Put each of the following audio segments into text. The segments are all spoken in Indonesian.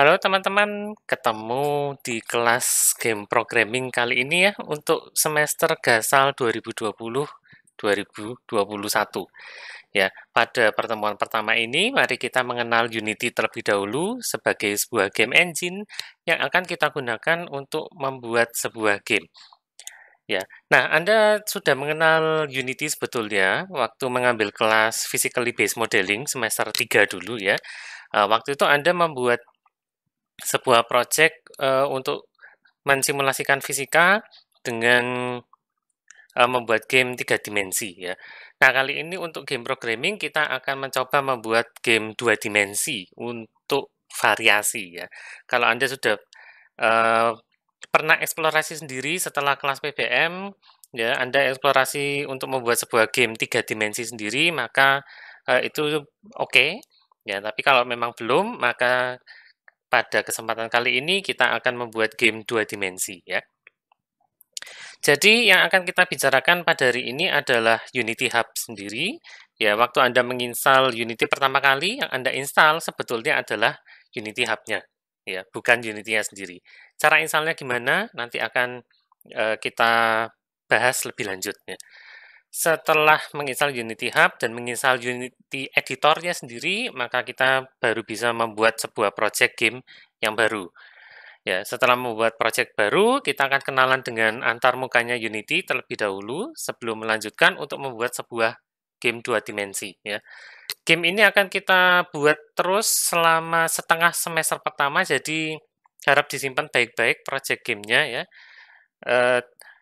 Halo teman-teman, ketemu di kelas game programming kali ini ya untuk semester gasal 2020-2021. Ya, pada pertemuan pertama ini mari kita mengenal Unity terlebih dahulu sebagai sebuah game engine yang akan kita gunakan untuk membuat sebuah game. Ya, nah Anda sudah mengenal Unity sebetulnya waktu mengambil kelas Physically Based Modeling semester 3 dulu ya. Eh, waktu itu Anda membuat sebuah proyek uh, eh, untuk mensimulasikan fisika dengan uh, membuat game tiga dimensi ya. Nah kali ini untuk game programming kita akan mencoba membuat game dua dimensi untuk variasi ya. Kalau anda sudah uh, pernah eksplorasi sendiri setelah kelas PBM ya Anda eksplorasi untuk membuat sebuah game tiga dimensi sendiri maka uh, itu oke okay. ya tapi kalau memang belum maka pada kesempatan kali ini kita akan membuat game dua dimensi ya. Jadi yang akan kita bicarakan pada hari ini adalah Unity Hub sendiri. Ya, waktu Anda menginstal Unity pertama kali, yang Anda install sebetulnya adalah Unity Hub-nya, ya, bukan Unity-nya sendiri. Cara installnya gimana? Nanti akan uh, kita bahas lebih lanjutnya setelah menginstal Unity Hub dan menginstal Unity editornya sendiri, maka kita baru bisa membuat sebuah project game yang baru. Ya, setelah membuat project baru, kita akan kenalan dengan antar mukanya Unity terlebih dahulu sebelum melanjutkan untuk membuat sebuah game dua dimensi ya. Game ini akan kita buat terus selama setengah semester pertama jadi harap disimpan baik-baik project gamenya ya. Uh,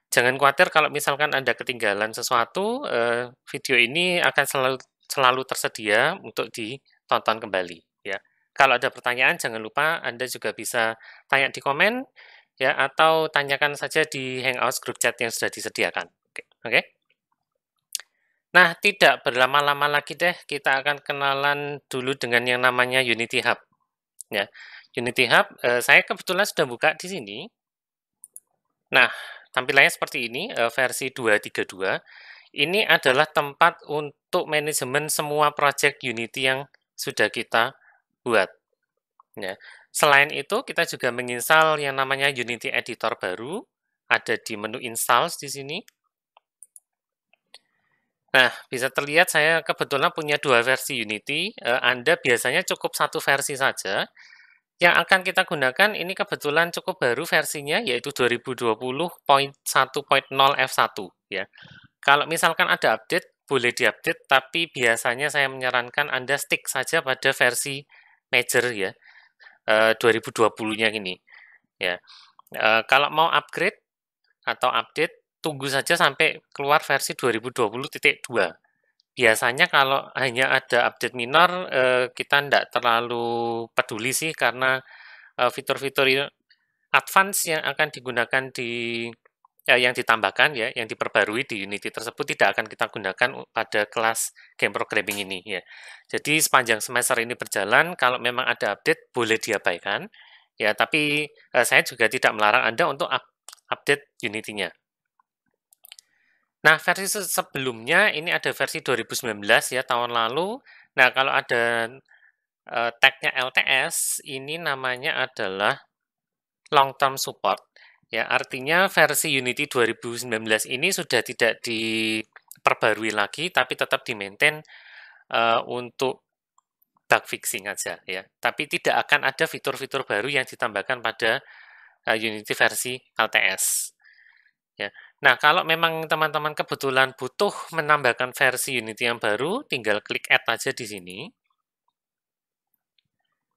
jangan khawatir kalau misalkan Anda ketinggalan sesuatu, eh, video ini akan selalu selalu tersedia untuk ditonton kembali ya. Kalau ada pertanyaan jangan lupa Anda juga bisa tanya di komen ya atau tanyakan saja di Hangouts grup chat yang sudah disediakan. Oke. Oke. Nah, tidak berlama-lama lagi deh kita akan kenalan dulu dengan yang namanya Unity Hub. Ya. Unity Hub eh, saya kebetulan sudah buka di sini. Nah, tampilannya seperti ini, eh, versi 232. Ini adalah tempat untuk manajemen semua project Unity yang sudah kita buat. Ya. Selain itu, kita juga menginstal yang namanya Unity Editor baru. Ada di menu Installs di sini. Nah, bisa terlihat saya kebetulan punya dua versi Unity. Eh, Anda biasanya cukup satu versi saja. Yang akan kita gunakan ini kebetulan cukup baru versinya yaitu 2020.1.0 F1 ya. Kalau misalkan ada update boleh diupdate tapi biasanya saya menyarankan Anda stick saja pada versi major ya. 2020-nya eh, ini ya. Eh, kalau mau upgrade atau update tunggu saja sampai keluar versi 2020.2 Biasanya kalau hanya ada update minor, eh, kita tidak terlalu peduli sih karena, eh, fitur-fitur advance yang akan digunakan di ya, yang ditambahkan ya, yang diperbarui di Unity tersebut tidak akan kita gunakan pada kelas game programming ini ya. Jadi sepanjang semester ini berjalan kalau memang ada update boleh diabaikan, ya tapi, eh, saya juga tidak melarang Anda untuk update Unity-nya. Nah, versi sebelumnya ini ada versi 2019 ya tahun lalu. Nah, kalau ada uh, tagnya LTS, ini namanya adalah long term support. Ya, artinya versi Unity 2019 ini sudah tidak diperbarui lagi tapi tetap di maintain uh, eh, untuk bug fixing aja ya. Tapi tidak akan ada fitur-fitur baru yang ditambahkan pada uh, Unity versi LTS. Ya. Nah, kalau memang teman-teman kebetulan butuh menambahkan versi Unity yang baru, tinggal klik add aja di sini.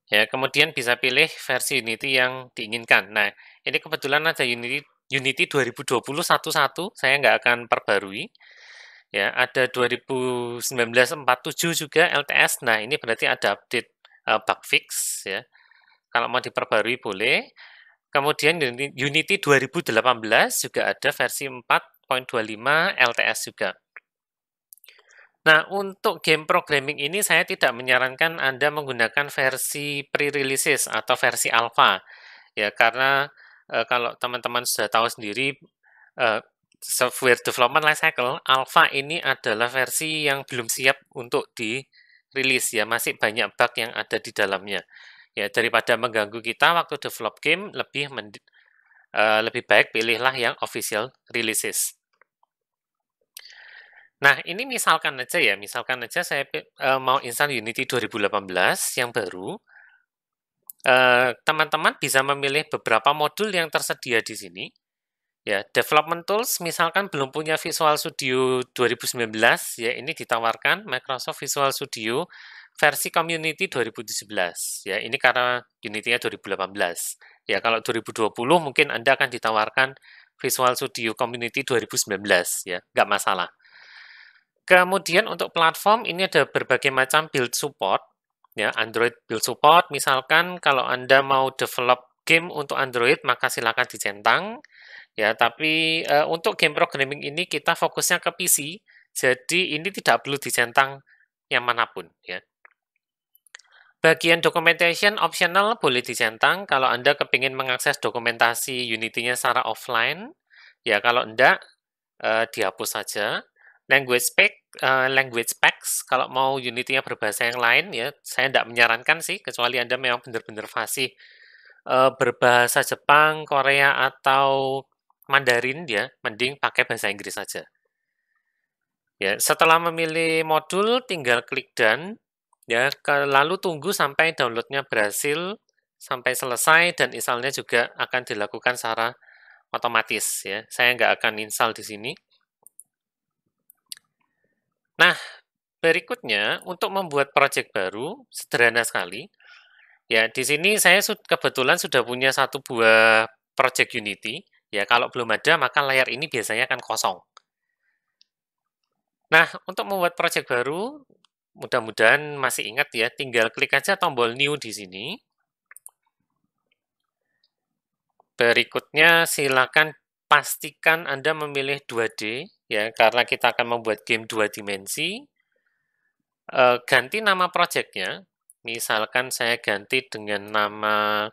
Ya, kemudian bisa pilih versi Unity yang diinginkan. Nah, ini kebetulan ada Unity Unity 2020 11, saya nggak akan perbarui. Ya, ada 2019 47 juga LTS. Nah, ini berarti ada update uh, bug fix ya. Kalau mau diperbarui boleh. Kemudian Unity 2018 juga ada versi 4.25 LTS juga. Nah, untuk game programming ini saya tidak menyarankan Anda menggunakan versi pre-releases atau versi alpha. Ya, karena e, kalau teman-teman sudah tahu sendiri e, software development life cycle alpha ini adalah versi yang belum siap untuk dirilis ya, masih banyak bug yang ada di dalamnya. Ya, daripada mengganggu kita waktu develop game, lebih men, uh, eh, lebih baik pilihlah yang official releases. Nah, ini misalkan aja ya, misalkan aja saya uh, mau install Unity 2018 yang baru. Eh, teman-teman uh, bisa memilih beberapa modul yang tersedia di sini. Ya, development tools misalkan belum punya Visual Studio 2019, ya ini ditawarkan Microsoft Visual Studio versi community 2017. Ya, ini karena unitnya 2018. Ya, kalau 2020 mungkin Anda akan ditawarkan Visual Studio Community 2019 ya, nggak masalah. Kemudian untuk platform ini ada berbagai macam build support ya, Android build support. Misalkan kalau Anda mau develop game untuk Android maka silakan dicentang. Ya, tapi e, untuk game programming ini kita fokusnya ke PC. Jadi ini tidak perlu dicentang yang manapun ya. Bagian documentation optional boleh dicentang kalau Anda kepingin mengakses dokumentasi Unity-nya secara offline. Ya, kalau enggak, eh, dihapus saja. Language pack, eh, language packs, kalau mau Unity-nya berbahasa yang lain, ya saya tidak menyarankan sih, kecuali Anda memang benar-benar fasih eh, berbahasa Jepang, Korea, atau Mandarin, ya mending pakai bahasa Inggris saja. Ya, setelah memilih modul, tinggal klik dan ya ke, lalu tunggu sampai downloadnya berhasil sampai selesai dan installnya juga akan dilakukan secara otomatis ya saya nggak akan install di sini nah berikutnya untuk membuat project baru sederhana sekali ya di sini saya kebetulan sudah punya satu buah project Unity ya kalau belum ada maka layar ini biasanya akan kosong Nah, untuk membuat project baru, Mudah-mudahan masih ingat ya, tinggal klik aja tombol new di sini. Berikutnya silakan pastikan Anda memilih 2D ya, karena kita akan membuat game dua dimensi. E, ganti nama projectnya, misalkan saya ganti dengan nama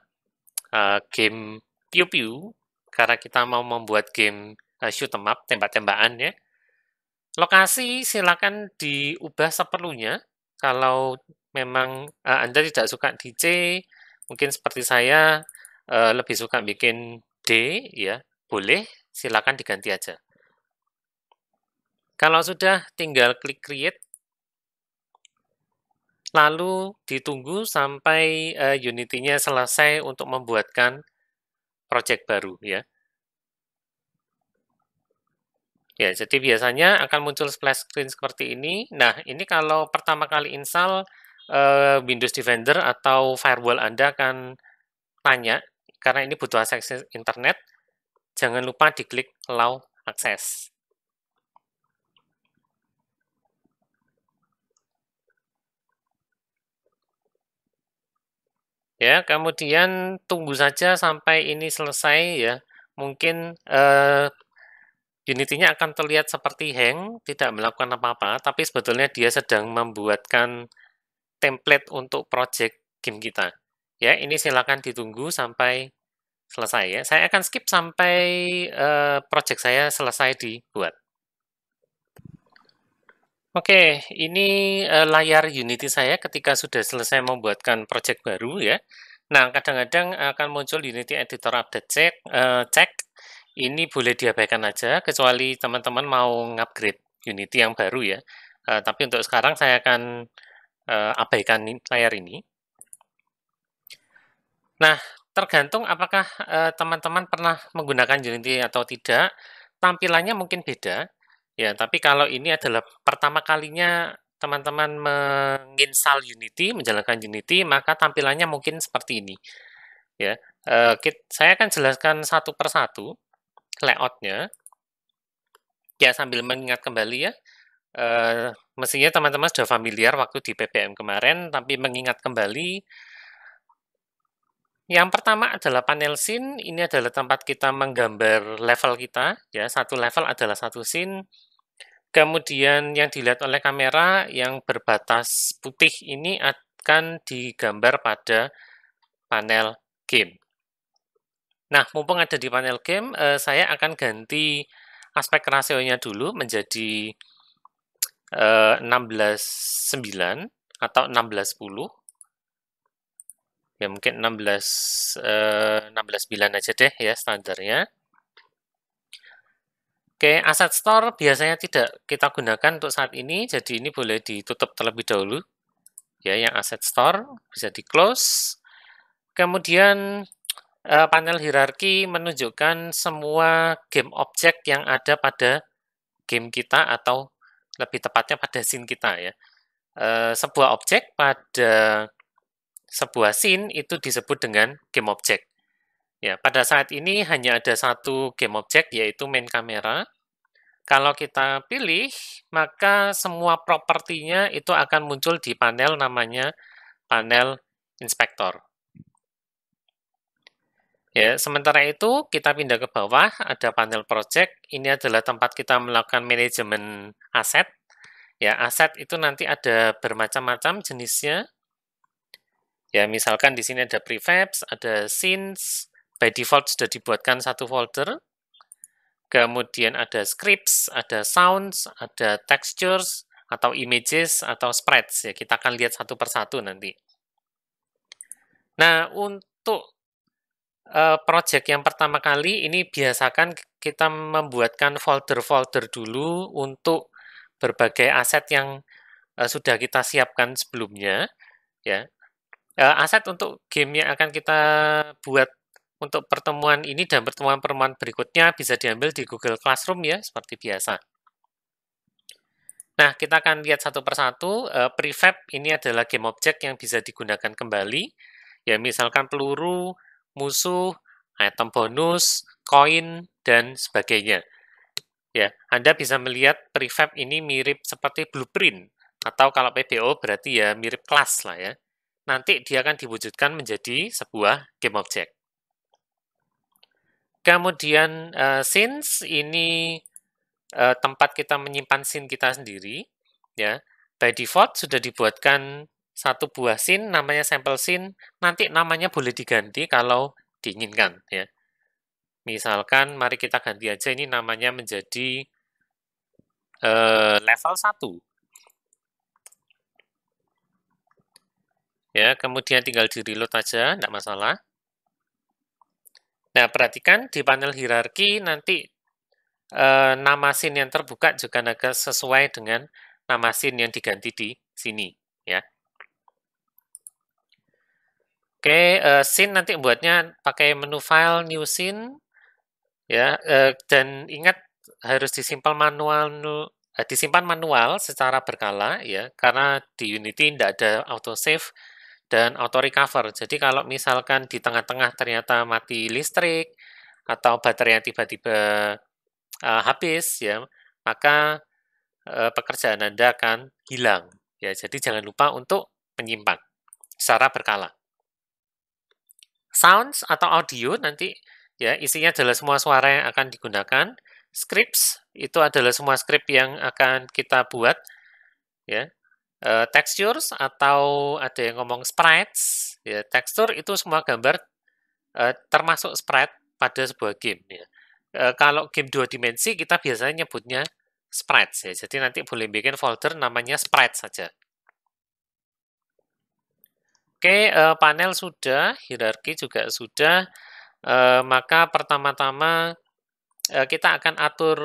e, game Piu Piu, karena kita mau membuat game e, shoot em up, tembak-tembakan ya. Lokasi silakan diubah seperlunya. Kalau memang uh, Anda tidak suka di C, mungkin seperti saya uh, lebih suka bikin D, ya boleh, silakan diganti aja. Kalau sudah, tinggal klik create. Lalu ditunggu sampai uh, eh, unity selesai untuk membuatkan project baru ya. Ya, jadi biasanya akan muncul splash screen seperti ini. Nah, ini kalau pertama kali install uh, Windows Defender atau firewall Anda akan tanya, karena ini butuh akses internet, jangan lupa diklik allow access. Ya, kemudian tunggu saja sampai ini selesai ya. Mungkin eh, Unity-nya akan terlihat seperti hang, tidak melakukan apa-apa, tapi sebetulnya dia sedang membuatkan template untuk project game kita. Ya, ini silakan ditunggu sampai selesai ya. Saya akan skip sampai uh, project saya selesai dibuat. Oke, ini uh, layar Unity saya ketika sudah selesai membuatkan project baru ya. Nah, kadang-kadang akan muncul Unity Editor Update Check, uh, check ini boleh diabaikan aja, kecuali teman-teman mau upgrade Unity yang baru ya. Uh, tapi untuk sekarang saya akan uh, abaikan layar ini. Nah, tergantung apakah eh, teman-teman uh, pernah menggunakan Unity atau tidak, tampilannya mungkin beda. Ya, tapi kalau ini adalah pertama kalinya teman-teman menginstal Unity, menjalankan Unity, maka tampilannya mungkin seperti ini. Ya, uh, kit, saya akan jelaskan satu persatu layoutnya. Ya sambil mengingat kembali ya, e, mestinya teman-teman sudah familiar waktu di PPM kemarin, tapi mengingat kembali, yang pertama adalah panel scene, ini adalah tempat kita menggambar level kita, ya satu level adalah satu scene, kemudian yang dilihat oleh kamera yang berbatas putih ini akan digambar pada panel game. Nah, mumpung ada di panel game, uh, saya akan ganti aspek rasionya dulu menjadi uh, eh, 16.9 atau 16.10. Ya, mungkin 16 eh, 16.9 aja deh ya standarnya. Oke, aset store biasanya tidak kita gunakan untuk saat ini, jadi ini boleh ditutup terlebih dahulu. Ya, yang aset store bisa di-close. Kemudian Eh, panel hierarki menunjukkan semua game objek yang ada pada game kita atau lebih tepatnya pada scene kita ya. Eh, sebuah objek pada sebuah scene itu disebut dengan game objek. Ya, pada saat ini hanya ada satu game objek yaitu main kamera. Kalau kita pilih, maka semua propertinya itu akan muncul di panel namanya panel inspektor. Ya, sementara itu kita pindah ke bawah, ada panel project. Ini adalah tempat kita melakukan manajemen aset. Ya, aset itu nanti ada bermacam-macam jenisnya. Ya, misalkan di sini ada prefabs, ada scenes, by default sudah dibuatkan satu folder. Kemudian ada scripts, ada sounds, ada textures, atau images, atau spreads. Ya, kita akan lihat satu persatu nanti. Nah, untuk uh, project yang pertama kali ini biasakan kita membuatkan folder-folder dulu untuk berbagai aset yang eh, sudah kita siapkan sebelumnya ya. Eh, aset untuk game yang akan kita buat untuk pertemuan ini dan pertemuan-pertemuan berikutnya bisa diambil di Google Classroom ya seperti biasa. Nah, kita akan lihat satu persatu. Uh, prefab ini adalah game object yang bisa digunakan kembali. Ya, misalkan peluru, musuh, item bonus, koin, dan sebagainya. Ya, Anda bisa melihat prefab ini mirip seperti blueprint, atau kalau PBO berarti ya mirip kelas lah ya. Nanti dia akan diwujudkan menjadi sebuah game object. Kemudian uh, eh, scenes ini uh, tempat kita menyimpan scene kita sendiri ya. By default sudah dibuatkan satu buah sin namanya sampel sin nanti namanya boleh diganti kalau diinginkan ya misalkan mari kita ganti aja ini namanya menjadi uh, level 1 ya kemudian tinggal di reload aja tidak masalah nah perhatikan di panel hierarki nanti uh, nama sin yang terbuka juga agak sesuai dengan nama sin yang diganti di sini ya Oke, uh, scene nanti buatnya pakai menu file new scene ya uh, dan ingat harus disimpan manual uh, disimpan manual secara berkala ya karena di Unity tidak ada auto save dan auto recover. Jadi kalau misalkan di tengah-tengah ternyata mati listrik atau baterai tiba-tiba uh, habis ya, maka uh, pekerjaan Anda akan hilang ya. Jadi jangan lupa untuk menyimpan secara berkala sounds atau audio nanti ya isinya adalah semua suara yang akan digunakan. Scripts itu adalah semua script yang akan kita buat ya. e, textures atau ada yang ngomong sprites ya tekstur itu semua gambar e, termasuk sprite pada sebuah game ya. e, kalau game dua dimensi kita biasanya nyebutnya sprites ya. Jadi nanti boleh bikin folder namanya sprites saja. Oke, uh, panel sudah, hierarki juga sudah. Uh, maka pertama-tama uh, kita akan atur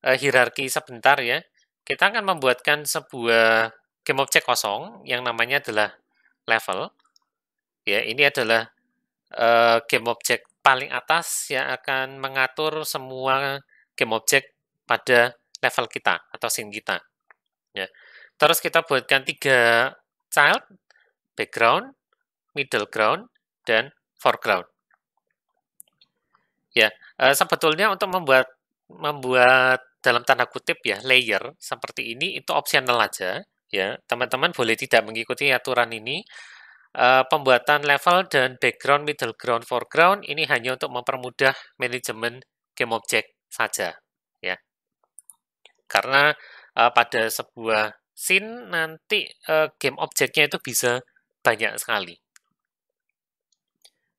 uh, hierarki sebentar ya. Kita akan membuatkan sebuah game object kosong yang namanya adalah level. Ya, ini adalah uh, game object paling atas yang akan mengatur semua game object pada level kita atau scene kita. Ya. Terus kita buatkan tiga child background, middle ground, dan foreground. Ya, uh, sebetulnya untuk membuat membuat dalam tanda kutip ya layer seperti ini itu opsional aja ya teman-teman boleh tidak mengikuti aturan ini uh, pembuatan level dan background middle ground foreground ini hanya untuk mempermudah manajemen game object saja ya karena uh, pada sebuah scene nanti uh, game objectnya itu bisa banyak sekali.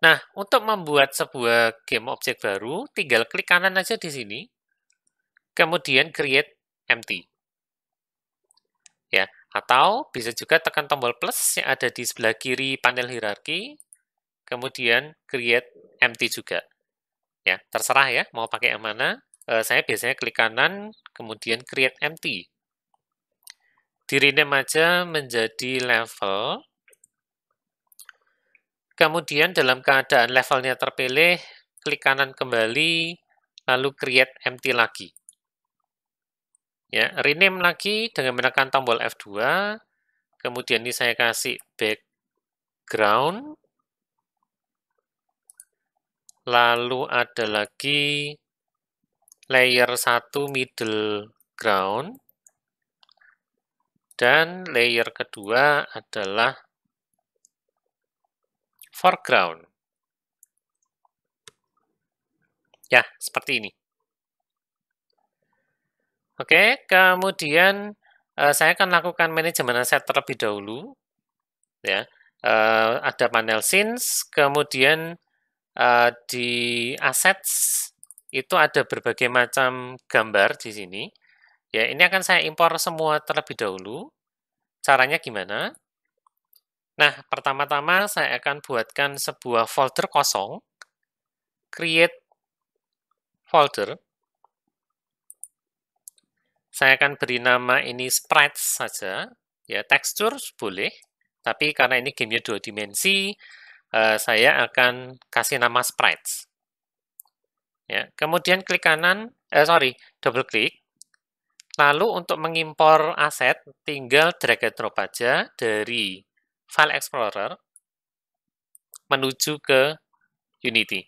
Nah, untuk membuat sebuah game objek baru, tinggal klik kanan aja di sini, kemudian create empty. Ya, atau bisa juga tekan tombol plus yang ada di sebelah kiri panel hierarki, kemudian create empty juga. Ya, terserah ya, mau pakai yang mana. E, saya biasanya klik kanan, kemudian create empty. Dirinya aja menjadi level, Kemudian dalam keadaan levelnya terpilih, klik kanan kembali, lalu create empty lagi. Ya, rename lagi dengan menekan tombol F2. Kemudian ini saya kasih background. Lalu ada lagi layer 1 middle ground. Dan layer kedua adalah foreground. Ya, seperti ini. Oke, kemudian eh, saya akan lakukan manajemen aset terlebih dahulu. Ya, eh, ada panel scenes, kemudian eh, di assets itu ada berbagai macam gambar di sini. Ya, ini akan saya impor semua terlebih dahulu. Caranya gimana? Nah, pertama-tama saya akan buatkan sebuah folder kosong. Create folder. Saya akan beri nama ini sprites saja. Ya, tekstur boleh, tapi karena ini gamenya dua dimensi, eh, saya akan kasih nama sprites. Ya, kemudian klik kanan, eh, sorry, double klik. Lalu untuk mengimpor aset, tinggal drag and drop aja dari File Explorer menuju ke Unity.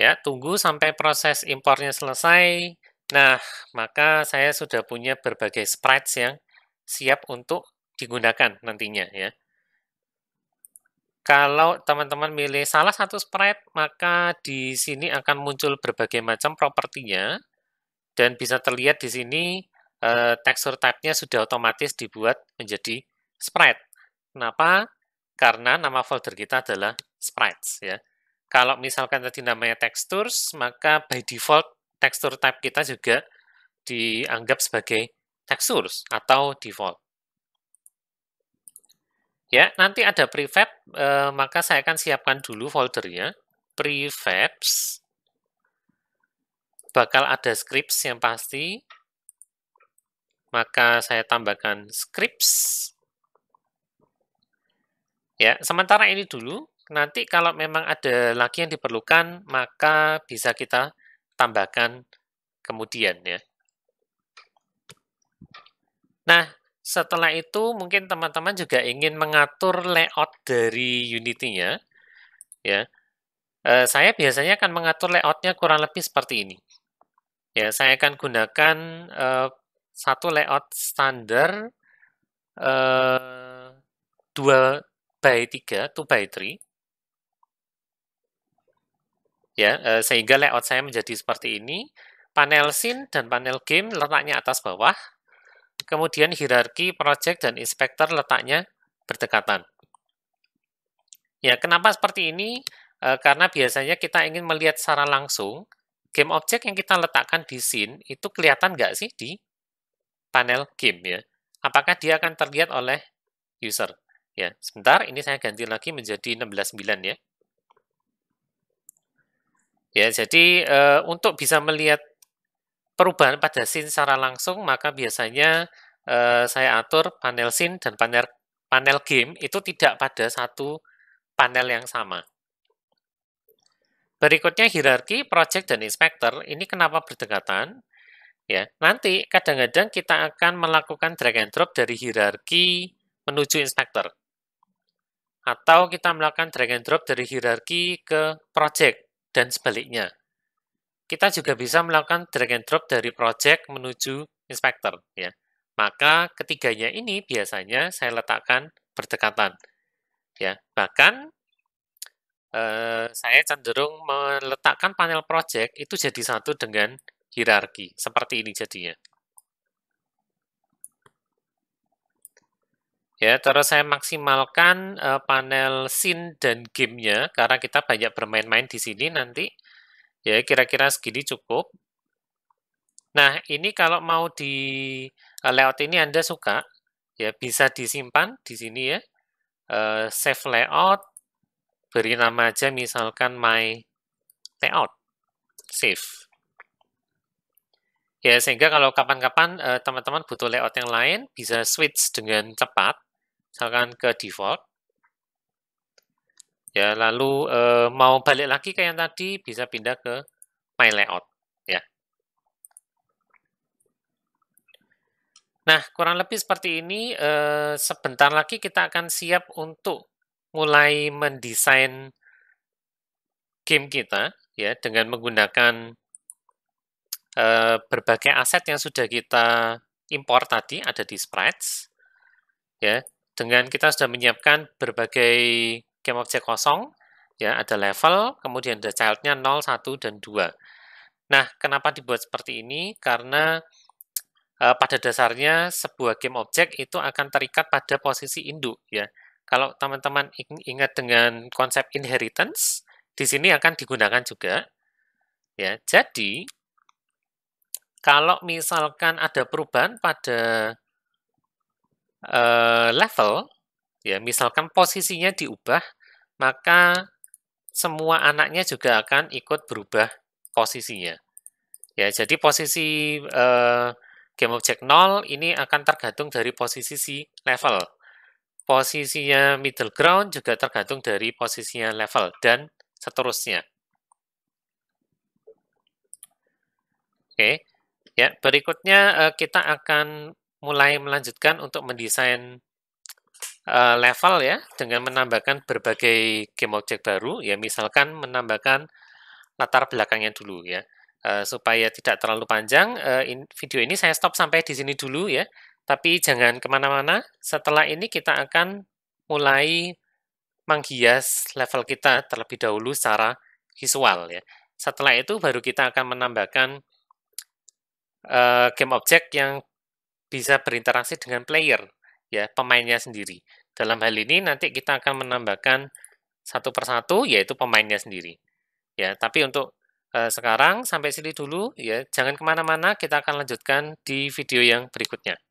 Ya, tunggu sampai proses impornya selesai. Nah, maka saya sudah punya berbagai sprites yang siap untuk digunakan nantinya ya. Kalau teman-teman milih salah satu sprite, maka di sini akan muncul berbagai macam propertinya. Dan bisa terlihat di sini eh, tekstur type-nya sudah otomatis dibuat menjadi sprite. Kenapa? Karena nama folder kita adalah sprites ya. Kalau misalkan tadi namanya textures, maka by default tekstur type kita juga dianggap sebagai textures atau default. Ya, nanti ada prefab, eh, maka saya akan siapkan dulu foldernya. Prefabs bakal ada scripts yang pasti. Maka saya tambahkan scripts. Ya, sementara ini dulu. Nanti kalau memang ada lagi yang diperlukan, maka bisa kita tambahkan kemudian ya. Nah, setelah itu mungkin teman-teman juga ingin mengatur layout dari unity Ya. Eh, saya biasanya akan mengatur layoutnya kurang lebih seperti ini. Ya, saya akan gunakan uh, satu layout standar uh, eh, 2 by 3, 2 by 3. Ya, uh, sehingga layout saya menjadi seperti ini. Panel scene dan panel game letaknya atas bawah. Kemudian hierarki project dan inspector letaknya berdekatan. Ya, kenapa seperti ini? karena biasanya kita ingin melihat secara langsung game object yang kita letakkan di scene itu kelihatan nggak sih di panel game ya? Apakah dia akan terlihat oleh user? Ya, sebentar ini saya ganti lagi menjadi 169 ya. Ya, jadi e, untuk bisa melihat perubahan pada scene secara langsung maka biasanya e, saya atur panel scene dan panel panel game itu tidak pada satu panel yang sama. Berikutnya hierarki, project, dan inspector Ini kenapa berdekatan? Ya, nanti kadang-kadang kita akan melakukan drag and drop dari hierarki menuju inspector Atau kita melakukan drag and drop dari hierarki ke project dan sebaliknya. Kita juga bisa melakukan drag and drop dari project menuju inspector ya. Maka ketiganya ini biasanya saya letakkan berdekatan. Ya, bahkan Eh, saya cenderung meletakkan panel project itu jadi satu dengan hierarki. Seperti ini jadinya. Ya, terus saya maksimalkan uh, panel scene dan gamenya karena kita banyak bermain-main di sini nanti. Ya, kira-kira segini cukup. Nah, ini kalau mau di layout ini Anda suka, ya bisa disimpan di sini ya. Uh, save layout, Beri nama aja misalkan my layout. Save. Ya, sehingga kalau kapan-kapan eh, teman-teman butuh layout yang lain, bisa switch dengan cepat. Misalkan ke default. Ya, lalu uh, mau balik lagi kayak yang tadi, bisa pindah ke my layout. ya Nah, kurang lebih seperti ini. uh, sebentar lagi kita akan siap untuk mulai mendesain game kita ya dengan menggunakan uh, berbagai aset yang sudah kita import tadi ada di sprites ya dengan kita sudah menyiapkan berbagai game objek kosong ya ada level kemudian ada childnya 0 1 dan 2 nah kenapa dibuat seperti ini karena uh, pada dasarnya sebuah game objek itu akan terikat pada posisi induk ya kalau teman-teman ingat dengan konsep inheritance, di sini akan digunakan juga. Ya, jadi kalau misalkan ada perubahan pada uh, level, ya misalkan posisinya diubah, maka semua anaknya juga akan ikut berubah posisinya. Ya, jadi posisi uh, game object 0 ini akan tergantung dari posisi si level posisinya middle ground juga tergantung dari posisinya level dan seterusnya. Oke, okay. ya berikutnya uh, kita akan mulai melanjutkan untuk mendesain uh, level ya dengan menambahkan berbagai game object baru ya misalkan menambahkan latar belakangnya dulu ya uh, supaya tidak terlalu panjang uh, in, video ini saya stop sampai di sini dulu ya tapi jangan kemana-mana, setelah ini kita akan mulai menghias level kita terlebih dahulu secara visual. ya. Setelah itu baru kita akan menambahkan uh, game object yang bisa berinteraksi dengan player, ya pemainnya sendiri. Dalam hal ini nanti kita akan menambahkan satu persatu, yaitu pemainnya sendiri. Ya, tapi untuk uh, sekarang sampai sini dulu, ya jangan kemana-mana, kita akan lanjutkan di video yang berikutnya.